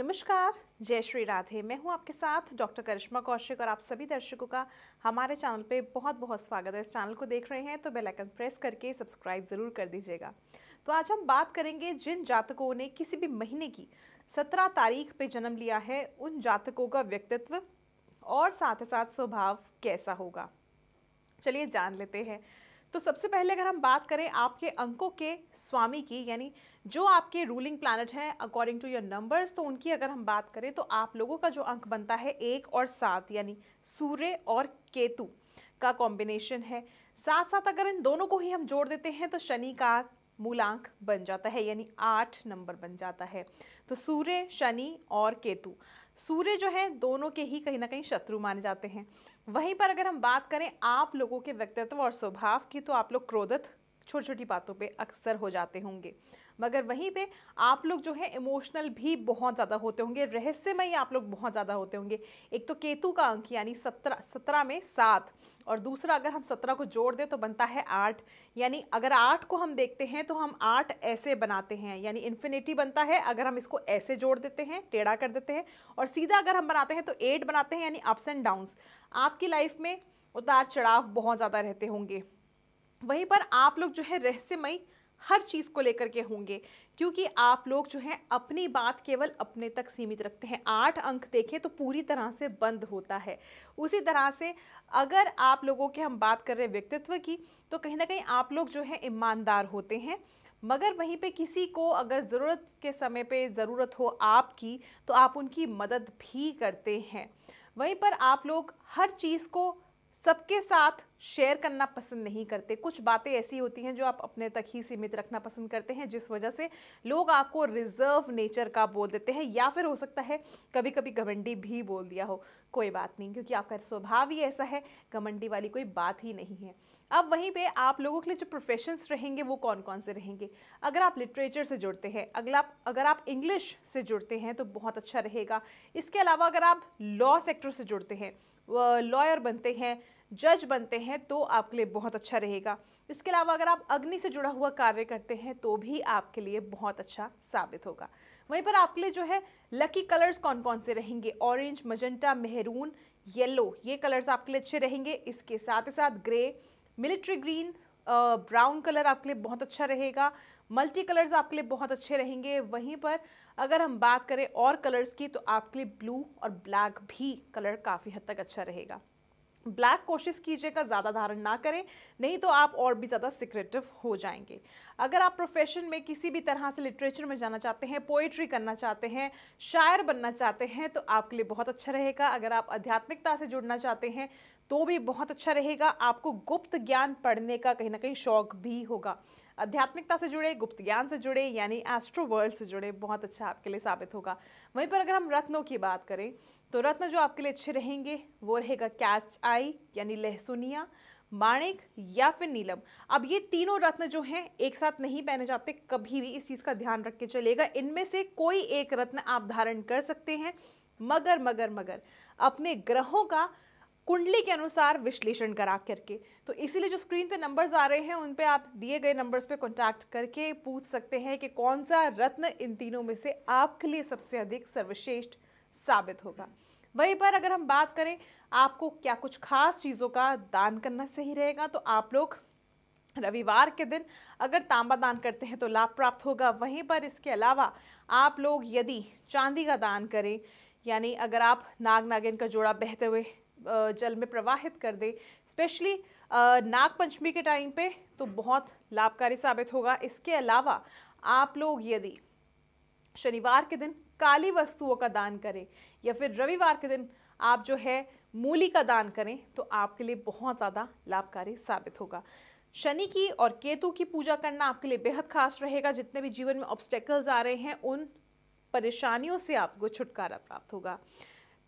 नमस्कार जय श्री राधे मैं हूं आपके साथ डॉक्टर करिश्मा कौशिक और आप सभी दर्शकों का हमारे चैनल पे बहुत बहुत स्वागत है इस चैनल को देख रहे हैं तो बेल आइकन प्रेस करके सब्सक्राइब ज़रूर कर दीजिएगा तो आज हम बात करेंगे जिन जातकों ने किसी भी महीने की सत्रह तारीख पे जन्म लिया है उन जातकों का व्यक्तित्व और साथ ही साथ स्वभाव कैसा होगा चलिए जान लेते हैं तो सबसे पहले अगर हम बात करें आपके अंकों के स्वामी की यानी जो आपके रूलिंग प्लानट हैं अकॉर्डिंग टू योर नंबर्स तो उनकी अगर हम बात करें तो आप लोगों का जो अंक बनता है एक और सात यानी सूर्य और केतु का कॉम्बिनेशन है साथ साथ अगर इन दोनों को ही हम जोड़ देते हैं तो शनि का मूलांक बन जाता है यानी आठ नंबर बन जाता है तो सूर्य शनि और केतु सूर्य जो है दोनों के ही कहीं ना कहीं शत्रु माने जाते हैं वहीं पर अगर हम बात करें आप लोगों के व्यक्तित्व और स्वभाव की तो आप लोग क्रोधित छोटी छोटी बातों पे अक्सर हो जाते होंगे मगर वहीं पे आप लोग जो है इमोशनल भी बहुत ज़्यादा होते होंगे रहस्यमय आप लोग बहुत ज़्यादा होते होंगे एक तो केतु का अंक यानी सत्रह सत्रह में सात और दूसरा अगर हम सत्रह को जोड़ दें तो बनता है आठ यानी अगर आठ को हम देखते हैं तो हम आठ ऐसे बनाते हैं यानी इन्फिनिटी बनता है अगर हम इसको ऐसे जोड़ देते हैं टेढ़ा कर देते हैं और सीधा अगर हम बनाते हैं तो एट बनाते हैं यानी अप्स एंड डाउन्स आपकी लाइफ में उतार चढ़ाव बहुत ज़्यादा रहते होंगे वहीं पर आप लोग जो है रहस्यमय हर चीज़ को लेकर के होंगे क्योंकि आप लोग जो है अपनी बात केवल अपने तक सीमित रखते हैं आठ अंक देखें तो पूरी तरह से बंद होता है उसी तरह से अगर आप लोगों के हम बात कर रहे हैं व्यक्तित्व की तो कहीं ना कहीं आप लोग जो है ईमानदार होते हैं मगर वहीं पे किसी को अगर ज़रूरत के समय पे ज़रूरत हो आपकी तो आप उनकी मदद भी करते हैं वहीं पर आप लोग हर चीज़ को सबके साथ शेयर करना पसंद नहीं करते कुछ बातें ऐसी होती हैं जो आप अपने तक ही सीमित रखना पसंद करते हैं जिस वजह से लोग आपको रिजर्व नेचर का बोल देते हैं या फिर हो सकता है कभी कभी घमंडी भी बोल दिया हो कोई बात नहीं क्योंकि आपका स्वभाव ही ऐसा है घमंडी वाली कोई बात ही नहीं है अब वहीं पे आप लोगों के लिए जो प्रोफेशंस रहेंगे वो कौन कौन से रहेंगे अगर आप लिटरेचर से जुड़ते हैं अगला अगर आप इंग्लिश से जुड़ते हैं तो बहुत अच्छा रहेगा इसके अलावा अगर आप लॉ सेक्टर से जुड़ते हैं लॉयर बनते हैं जज बनते हैं तो आपके लिए बहुत अच्छा रहेगा इसके अलावा अगर आप अग्नि से जुड़ा हुआ कार्य करते हैं तो भी आपके लिए बहुत अच्छा साबित होगा वहीं पर आपके लिए जो है लकी कलर्स कौन कौन से रहेंगे ऑरेंज मजेंटा मेहरून येलो ये कलर्स आपके लिए अच्छे रहेंगे इसके साथ ही साथ grey military green brown colour आपके लिए बहुत अच्छा रहेगा मल्टी कलर्स आपके लिए बहुत अच्छे रहेंगे वहीं पर अगर हम बात करें और कलर्स की तो आपके लिए ब्लू और ब्लैक भी कलर काफ़ी हद तक अच्छा रहेगा ब्लैक कोशिश कीजिएगा ज़्यादा धारण ना करें नहीं तो आप और भी ज़्यादा सिक्रेटिव हो जाएंगे अगर आप प्रोफेशन में किसी भी तरह से लिटरेचर में जाना चाहते हैं पोइट्री करना चाहते हैं शायर बनना चाहते हैं तो आपके लिए बहुत अच्छा रहेगा अगर आप आध्यात्मिकता से जुड़ना चाहते हैं तो भी बहुत अच्छा रहेगा आपको गुप्त ज्ञान पढ़ने का कहीं ना कहीं शौक भी होगा आध्यात्मिकता से जुड़े गुप्त ज्ञान से जुड़े यानी एस्ट्रो वर्ल्ड से जुड़े बहुत अच्छा आपके लिए साबित होगा वहीं पर अगर हम रत्नों की बात करें तो रत्न जो आपके लिए अच्छे रहेंगे वो रहेगा कैट्स आई यानी लहसुनिया माणिक या फिर नीलम अब ये तीनों रत्न जो हैं एक साथ नहीं पहने जाते कभी भी इस चीज़ का ध्यान रख के चलेगा इनमें से कोई एक रत्न आप धारण कर सकते हैं मगर मगर मगर अपने ग्रहों का कुंडली के अनुसार विश्लेषण करा करके तो इसीलिए जो स्क्रीन पे नंबर्स आ रहे हैं उन पे आप दिए गए नंबर्स पे कॉन्टैक्ट करके पूछ सकते हैं कि कौन सा रत्न इन तीनों में से आपके लिए सबसे अधिक सर्वश्रेष्ठ साबित होगा वहीं पर अगर हम बात करें आपको क्या कुछ खास चीज़ों का दान करना सही रहेगा तो आप लोग रविवार के दिन अगर तांबा दान करते हैं तो लाभ प्राप्त होगा वहीं पर इसके अलावा आप लोग यदि चांदी का दान करें यानी अगर आप नाग नागिन का जोड़ा बहते हुए जल में प्रवाहित कर दें स्पेशली नागपंचमी के टाइम पे तो बहुत लाभकारी साबित होगा इसके अलावा आप लोग यदि शनिवार के दिन काली वस्तुओं का दान करें या फिर रविवार के दिन आप जो है मूली का दान करें तो आपके लिए बहुत ज़्यादा लाभकारी साबित होगा शनि की और केतु की पूजा करना आपके लिए बेहद खास रहेगा जितने भी जीवन में ऑब्स्टेकल्स आ रहे हैं उन परेशानियों से आपको छुटकारा प्राप्त होगा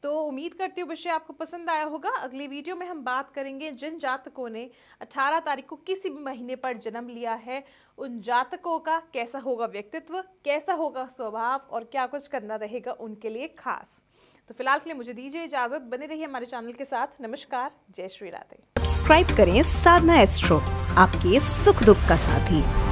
तो उम्मीद करती हूँ विषय आपको पसंद आया होगा अगली वीडियो में हम बात करेंगे जिन जातकों ने 18 तारीख को किसी भी महीने पर जन्म लिया है उन जातकों का कैसा होगा व्यक्तित्व कैसा होगा स्वभाव और क्या कुछ करना रहेगा उनके लिए खास तो फिलहाल के लिए मुझे दीजिए इजाजत बने रहिए हमारे चैनल के साथ नमस्कार जय श्री राधे सब्सक्राइब करें साधना एस्ट्रो आपके सुख दुख का साथी